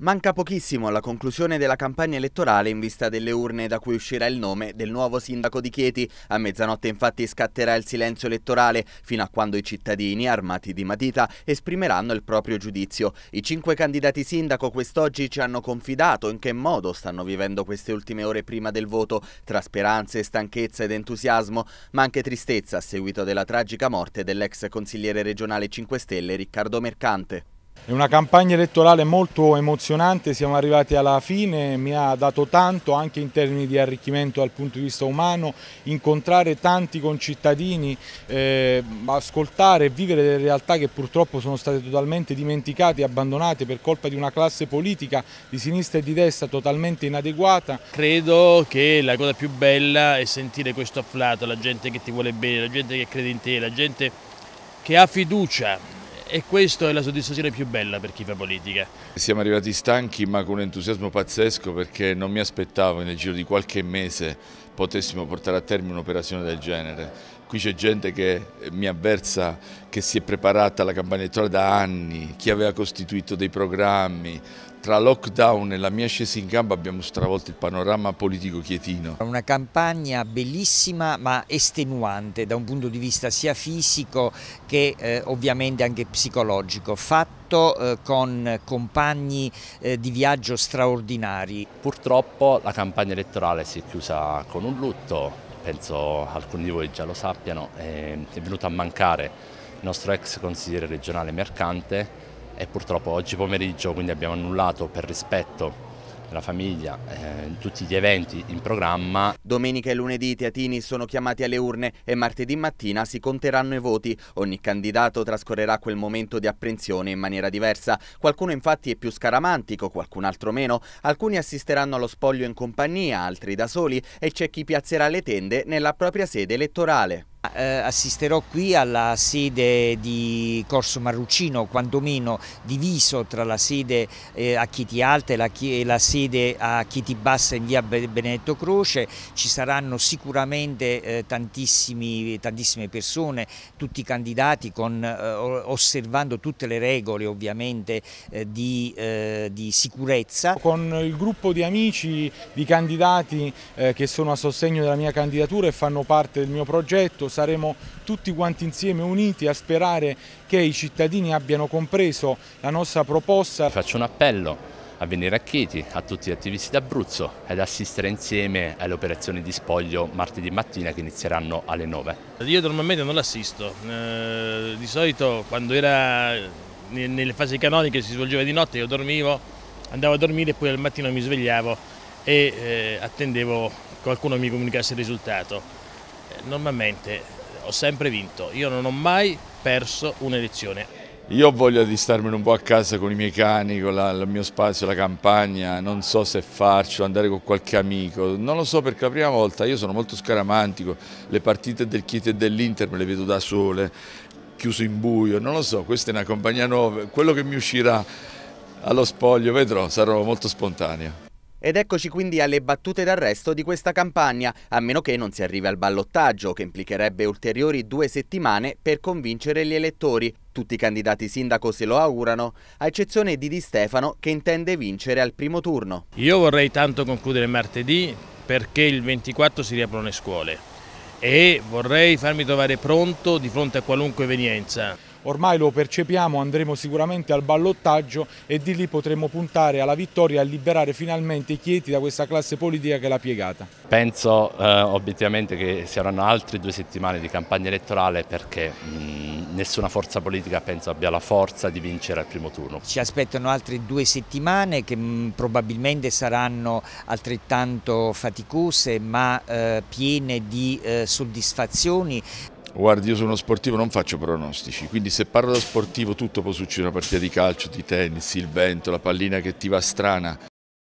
Manca pochissimo alla conclusione della campagna elettorale in vista delle urne da cui uscirà il nome del nuovo sindaco di Chieti. A mezzanotte infatti scatterà il silenzio elettorale fino a quando i cittadini, armati di matita, esprimeranno il proprio giudizio. I cinque candidati sindaco quest'oggi ci hanno confidato in che modo stanno vivendo queste ultime ore prima del voto, tra speranze, stanchezza ed entusiasmo, ma anche tristezza a seguito della tragica morte dell'ex consigliere regionale 5 Stelle Riccardo Mercante. È una campagna elettorale molto emozionante, siamo arrivati alla fine, mi ha dato tanto anche in termini di arricchimento dal punto di vista umano, incontrare tanti concittadini, eh, ascoltare e vivere delle realtà che purtroppo sono state totalmente dimenticate abbandonate per colpa di una classe politica di sinistra e di destra totalmente inadeguata. Credo che la cosa più bella è sentire questo afflato, la gente che ti vuole bene, la gente che crede in te, la gente che ha fiducia e questa è la soddisfazione più bella per chi fa politica. Siamo arrivati stanchi ma con un entusiasmo pazzesco perché non mi aspettavo che nel giro di qualche mese potessimo portare a termine un'operazione del genere. Qui c'è gente che mi avversa che si è preparata alla campagna elettorale da anni, chi aveva costituito dei programmi, tra lockdown e la mia scesa in gamba abbiamo stravolto il panorama politico chietino. Una campagna bellissima ma estenuante da un punto di vista sia fisico che eh, ovviamente anche psicologico, fatto eh, con compagni eh, di viaggio straordinari. Purtroppo la campagna elettorale si è chiusa con un lutto, penso alcuni di voi già lo sappiano, ehm, è venuto a mancare il nostro ex consigliere regionale mercante e purtroppo oggi pomeriggio quindi abbiamo annullato per rispetto la famiglia, eh, tutti gli eventi in programma. Domenica e lunedì i teatini sono chiamati alle urne e martedì mattina si conteranno i voti. Ogni candidato trascorrerà quel momento di apprensione in maniera diversa. Qualcuno infatti è più scaramantico, qualcun altro meno. Alcuni assisteranno allo spoglio in compagnia, altri da soli e c'è chi piazzerà le tende nella propria sede elettorale. Eh, assisterò qui alla sede di Corso Marrucino, quantomeno diviso tra la sede eh, a Chiti Alta e la, sede a Chiti Bassa in via Benedetto Croce, ci saranno sicuramente eh, tantissime persone, tutti i candidati con, osservando tutte le regole ovviamente di, di, sicurezza. Con il gruppo di amici, di candidati che sono a sostegno della mia candidatura e fanno parte del mio progetto, saremo tutti quanti insieme uniti a sperare che i cittadini abbiano compreso la nostra proposta. Faccio un appello a venire a Chieti, a tutti gli attivisti d'Abruzzo ed assistere insieme alle operazioni di spoglio martedì mattina che inizieranno alle 9. Io normalmente non l'assisto, eh, di solito quando era nelle fasi canoniche si svolgeva di notte, io dormivo, andavo a dormire e poi al mattino mi svegliavo e eh, attendevo che qualcuno mi comunicasse il risultato normalmente ho sempre vinto, io non ho mai perso un'elezione. Io ho voglia di starmene un po' a casa con i miei cani, con la, il mio spazio, la campagna, non so se farci, o andare con qualche amico, non lo so perché la prima volta io sono molto scaramantico, le partite del Chieto e dell'Inter me le vedo da sole, chiuso in buio, non lo so, questa è una compagnia nuova, quello che mi uscirà allo spoglio vedrò, sarò molto spontaneo. Ed eccoci quindi alle battute d'arresto di questa campagna, a meno che non si arrivi al ballottaggio, che implicherebbe ulteriori due settimane per convincere gli elettori. Tutti i candidati sindaco se lo augurano, a eccezione di Di Stefano che intende vincere al primo turno. Io vorrei tanto concludere martedì perché il 24 si riaprono le scuole e vorrei farmi trovare pronto di fronte a qualunque evenienza ormai lo percepiamo, andremo sicuramente al ballottaggio e di lì potremo puntare alla vittoria e a liberare finalmente Chieti da questa classe politica che l'ha piegata. Penso eh, obiettivamente che saranno altre due settimane di campagna elettorale perché mh, nessuna forza politica penso abbia la forza di vincere al primo turno. Ci aspettano altre due settimane che mh, probabilmente saranno altrettanto faticose ma eh, piene di eh, soddisfazioni Guardi, io sono uno sportivo, non faccio pronostici, quindi se parlo da sportivo tutto può succedere, una partita di calcio, di tennis, il vento, la pallina che ti va strana.